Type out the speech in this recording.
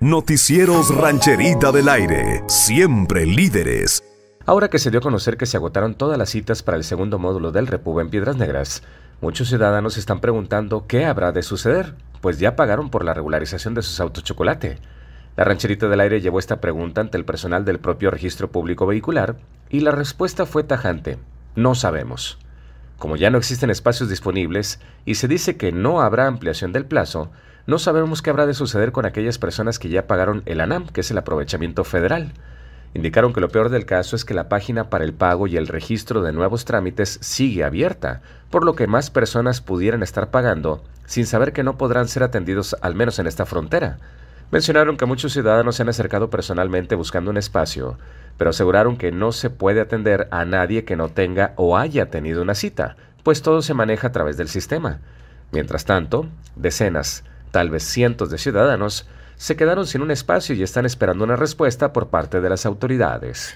Noticieros Rancherita del Aire, siempre líderes. Ahora que se dio a conocer que se agotaron todas las citas para el segundo módulo del Repub en Piedras Negras, muchos ciudadanos están preguntando qué habrá de suceder, pues ya pagaron por la regularización de sus autos chocolate. La Rancherita del Aire llevó esta pregunta ante el personal del propio Registro Público Vehicular y la respuesta fue tajante, no sabemos. Como ya no existen espacios disponibles y se dice que no habrá ampliación del plazo, no sabemos qué habrá de suceder con aquellas personas que ya pagaron el ANAM, que es el aprovechamiento federal. Indicaron que lo peor del caso es que la página para el pago y el registro de nuevos trámites sigue abierta, por lo que más personas pudieran estar pagando sin saber que no podrán ser atendidos al menos en esta frontera. Mencionaron que muchos ciudadanos se han acercado personalmente buscando un espacio, pero aseguraron que no se puede atender a nadie que no tenga o haya tenido una cita, pues todo se maneja a través del sistema. Mientras tanto, decenas, Tal vez cientos de ciudadanos se quedaron sin un espacio y están esperando una respuesta por parte de las autoridades.